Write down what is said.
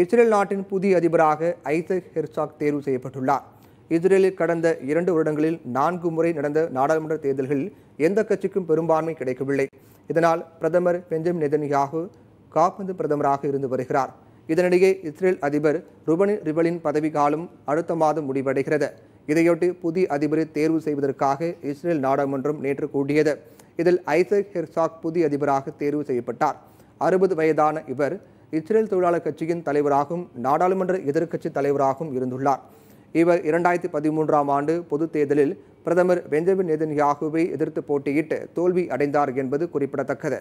Israel நாட்டின் புதிய அதிபராக ஐசக் ஹெர்சாக் தேர்வு செய்யப்பட்டுள்ளார் இஸ்ரேலில் கடந்த இரண்டு வருடங்களில் நான்கு முறை நடந்த நாடாளுமன்ற தேர்தல்களில் எந்த கட்சிக்கும் பெரும்பான்மை கிடைக்கவில்லை இதனால் பிரதமர் பெஞ்சமின் நெதன்யாகு காப்பந்து பிரதமராக இருந்து வருகிறார் இதனிடையே இஸ்ரேல் அதிபர் ருபனி ரிபலின் பதவிக்காலம் அடுத்த மாதம் முடிவடைகிறது இதையொட்டி புதிய அதிபரை தேர்வு செய்வதற்காக இஸ்ரேல் நாடாளுமன்றம் நேற்று கூடியது இதில் ஐசக் ஹெர்சாக் புதிய அதிபராக தேர்வு செய்யப்பட்டார் அறுபது வயதான இவர் இஸ்ரேல் தொழிலாளர் கட்சியின் தலைவராகவும் நாடாளுமன்ற எதிர்க்கட்சி தலைவராகவும் இருந்துள்ளார் இவர் இரண்டாயிரத்தி பதிமூன்றாம் ஆண்டு பொதுத் தேர்தலில் பிரதமர் பெஞ்சமின் நேதன்யாகுவை எதிர்த்து போட்டியிட்டு தோல்வி அடைந்தார் என்பது குறிப்பிடத்தக்கது